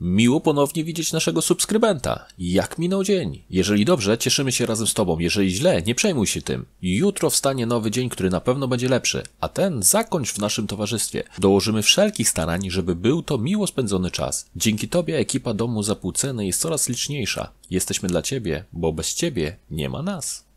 Miło ponownie widzieć naszego subskrybenta. Jak minął dzień? Jeżeli dobrze, cieszymy się razem z Tobą. Jeżeli źle, nie przejmuj się tym. Jutro wstanie nowy dzień, który na pewno będzie lepszy, a ten zakończ w naszym towarzystwie. Dołożymy wszelkich starań, żeby był to miło spędzony czas. Dzięki Tobie ekipa domu za pół ceny jest coraz liczniejsza. Jesteśmy dla Ciebie, bo bez Ciebie nie ma nas.